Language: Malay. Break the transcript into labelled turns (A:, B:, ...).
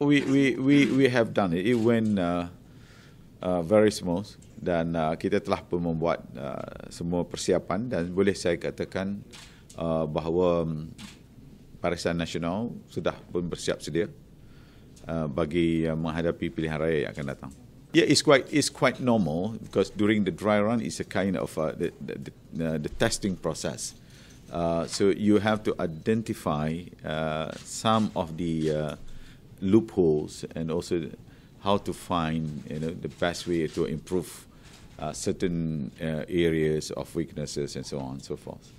A: We we we we have done it. It went uh, uh, very smooth dan uh, kita telah pun membuat uh, semua persiapan dan boleh saya katakan uh, bahawa um, Barisan Nasional sudah pun bersiap sedia uh, bagi uh, menghadapi pilihan raya yang akan datang. Yeah, it's quite it's quite normal because during the dry run is a kind of uh, the, the, the the testing process. Uh, so you have to identify uh, some of the uh, loopholes and also how to find you know, the best way to improve uh, certain uh, areas of weaknesses and so on and so forth.